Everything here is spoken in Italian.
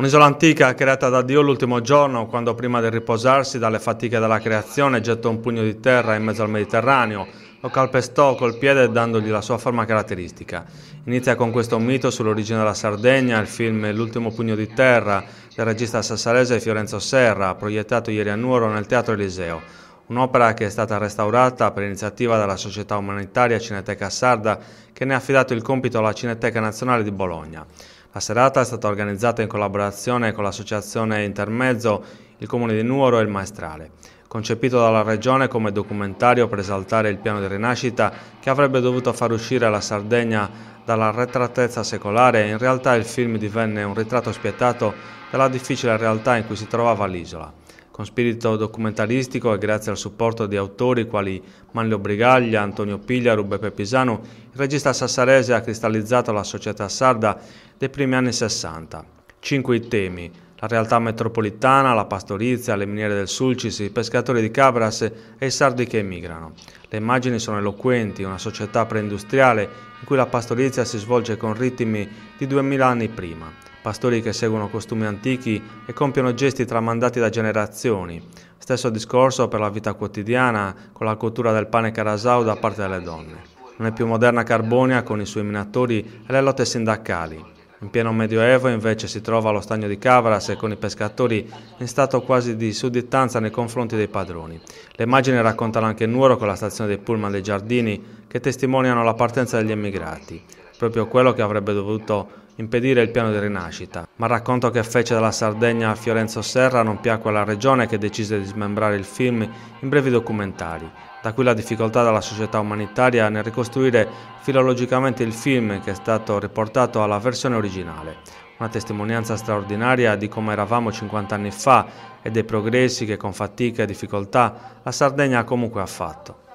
Un'isola antica creata da Dio l'ultimo giorno, quando prima di riposarsi dalle fatiche della creazione gettò un pugno di terra in mezzo al Mediterraneo, lo calpestò col piede dandogli la sua forma caratteristica. Inizia con questo mito sull'origine della Sardegna il film L'ultimo pugno di terra del regista sassarese Fiorenzo Serra, proiettato ieri a Nuoro nel Teatro Eliseo un'opera che è stata restaurata per iniziativa della società umanitaria Cineteca Sarda che ne ha affidato il compito alla Cineteca Nazionale di Bologna. La serata è stata organizzata in collaborazione con l'associazione Intermezzo, il Comune di Nuoro e il Maestrale. Concepito dalla Regione come documentario per esaltare il piano di rinascita che avrebbe dovuto far uscire la Sardegna dalla retratezza secolare, in realtà il film divenne un ritratto spietato della difficile realtà in cui si trovava l'isola con spirito documentaristico e grazie al supporto di autori quali Manlio Brigaglia, Antonio Piglia, Rubeppe Pisano, il regista sassarese ha cristallizzato la società sarda dei primi anni 60. Cinque temi, la realtà metropolitana, la pastorizia, le miniere del Sulcis, i pescatori di Cabras e i sardi che emigrano. Le immagini sono eloquenti, una società preindustriale in cui la pastorizia si svolge con ritmi di 2000 anni prima. Pastori che seguono costumi antichi e compiono gesti tramandati da generazioni. Stesso discorso per la vita quotidiana, con la cottura del pane carasau da parte delle donne. Non è più moderna Carbonia con i suoi minatori e le lotte sindacali. In pieno medioevo invece si trova lo stagno di Cavaras con i pescatori in stato quasi di sudditanza nei confronti dei padroni. Le immagini raccontano anche il Nuoro con la stazione dei pullman dei giardini che testimoniano la partenza degli emigrati, proprio quello che avrebbe dovuto impedire il piano di rinascita, ma il racconto che fece dalla Sardegna a Fiorenzo Serra non piacque alla regione che decise di smembrare il film in brevi documentari, da qui la difficoltà della società umanitaria nel ricostruire filologicamente il film che è stato riportato alla versione originale, una testimonianza straordinaria di come eravamo 50 anni fa e dei progressi che con fatica e difficoltà la Sardegna comunque ha fatto.